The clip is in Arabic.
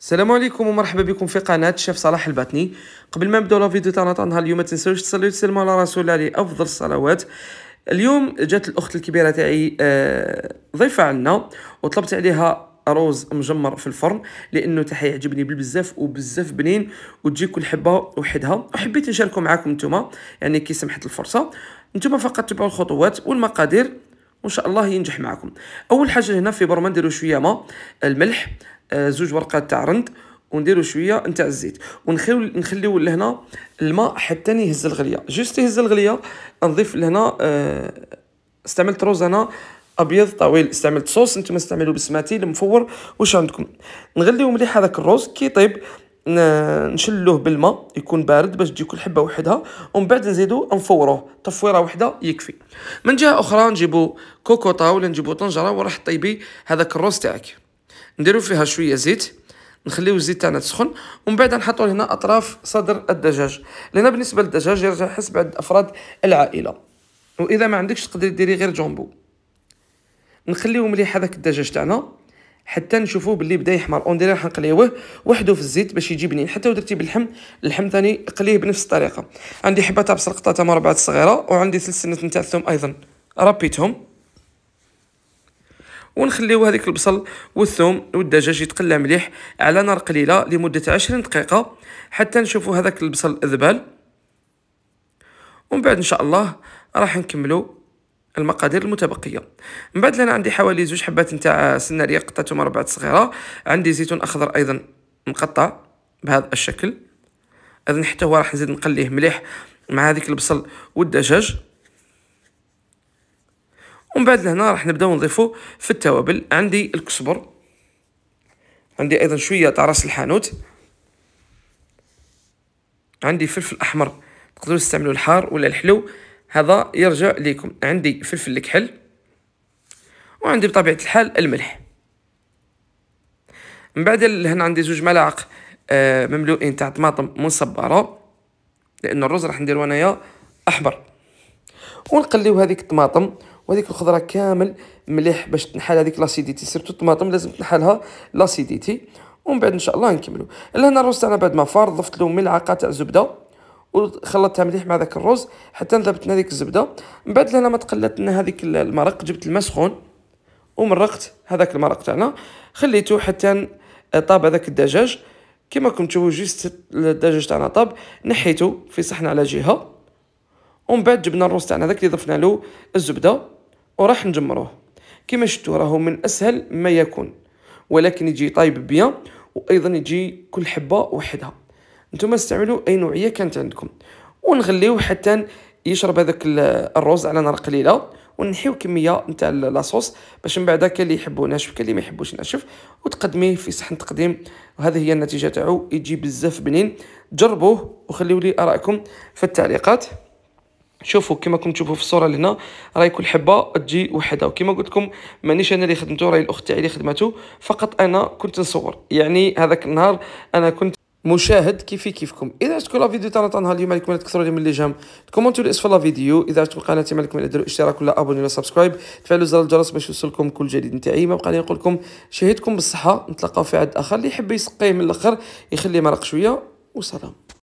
السلام عليكم ومرحبا بكم في قناة الشيف صلاح الباتني قبل ما نبداو لا فيديو تاعنا تاع نهار اليوم ما تنساوش تصليو تسلموا على رسول الله عليه افضل الصلوات اليوم جات الاخت الكبيره تاعي آه، ضيفه عندنا وطلبت عليها روز مجمر في الفرن لانه تاعها يعجبني بالبزاف وبزاف بنين وتجي كل حبه وحدها وحبيت نشاركو معاكم نتوما يعني كي سمحت الفرصه نتوما فقط تبعوا الخطوات والمقادير وان شاء الله ينجح معكم اول حاجه هنا في برما نديرو شويه ماء الملح آه، زوج ورقات تاع رند ونديرو شويه نتاع الزيت ونخليو نخليو لهنا الماء حتى يهز الغليه جوست يهز الغليه نضيف لهنا آه، استعملت روز انا ابيض طويل استعملت صوص نتوما استعملوا بسماتي المفور واش عندكم نغليو مليح هذاك الروز كي طيب نشلوه بالماء يكون بارد باش تجي كل حبه وحدها ومن بعد نزيدو نفوروه تفويره وحده يكفي من جهه اخرى نجيبو كوكوطا ولا نجيبو طنجره وراح طيبي هذاك الروز تاعك نديرو فيها شويه زيت نخليو الزيت تاعنا تسخن ومن بعد نحطو هنا اطراف صدر الدجاج لان بالنسبه للدجاج يرجع حسب عدد افراد العائله واذا ما عندكش تقدري ديري غير جامبو نخليو مليح هذاك الدجاج تاعنا حتى نشوفوه باللي بدا يحمر اون راح حنقليوه وحده في الزيت باش يجي بنين حتى درتي باللحم اللحم ثاني قليه بنفس الطريقه عندي حبه تاع بصل قطعه مربعات صغيره وعندي ثلث سنه نتاع الثوم ايضا ربيتهم ونخليو هذيك البصل والثوم والدجاج يتقلى مليح على نار قليله لمده 20 دقيقه حتى نشوفو هذاك البصل ذبال ومن بعد ان شاء الله راح نكملو المقادير المتبقيه من بعد لنا عندي حوالي زوج حبات نتاع سناريه قطعتهم مربعات صغيره عندي زيتون اخضر ايضا مقطع بهذا الشكل اذن حتى هو راح نزيد نقليه مليح مع هذيك البصل والدجاج ومن بعد لهنا راح نبداو نضيفو في التوابل عندي الكسبر عندي ايضا شويه تاع راس الحانوت عندي فلفل احمر تقدروا تستعملوا الحار ولا الحلو هذا يرجع ليكم عندي فلفل الكحل وعندي بطبيعه الحال الملح من بعد هنا عندي زوج ملاعق آه، مملوئين تاع طماطم مصبره لان الرز راح نديرو انايا احمر ونقليو هذيك الطماطم وهذيك الخضره كامل مليح باش تنحل هذيك لاسيديتي سيرتو الطماطم لازم تنحلها لاسيديتي ومن بعد ان شاء الله نكملو لهنا الرز تاعنا بعد ما فار ضفت له ملعقه تاع زبده وخلطتها مليح مع ذاك الرز حتى نذبت هذيك الزبده من بعد لهنا ما تقلت لنا هذيك المرق جبت الماء سخون ومرقت هذاك المرق تاعنا خليته حتى طاب هذاك الدجاج كما راكم تشوفوا جوست الدجاج تاعنا طاب نحيته في صحن على جهه ومن بعد جبنا الروز تاعنا هذاك اللي ضفنا له الزبده وراح نجمروه كما شفتوا راهو من اسهل ما يكون ولكن يجي طايب بيان وايضا يجي كل حبه وحدها نتوما استعملوا اي نوعيه كانت عندكم ونغليوه حتى يشرب هذاك الرز على نار قليله ونحيو كميه نتاع لاصوص باش من بعد كاين اللي يحبوا ناشف كاين اللي ما يحبوش ناشف وتقدميه في صحن تقديم وهذه هي النتيجه تاعو يجي بزاف بنين جربوه وخليولي ارائكم في التعليقات شوفوا كما كنتم تشوفوا في الصوره لهنا راهي كل حبه تجي وحده وكما قلت لكم مانيش انا اللي خدمته راهي الاخت تاعي اللي خدمته فقط انا كنت نصور يعني هذاك النهار انا كنت مشاهد كيفي كيفكم اذا عجبتكم الفيديو تاعنا تاع نهار اليوم عليكم تكثروا لي من لي جام تكومونتوا لي اسفل الفيديو اذا عجبتكم قناتي مالكم من ديروا اشتراك ولا ابوني ولا سبسكرايب تفعلوا زر الجرس باش يوصلكم كل جديد نتاعي ما بقى لي نقول لكم شهيتكم بالصحه نتلاقاو في عد اخر اللي يحب يسقيه من الاخر يخليه مرق شويه وسلام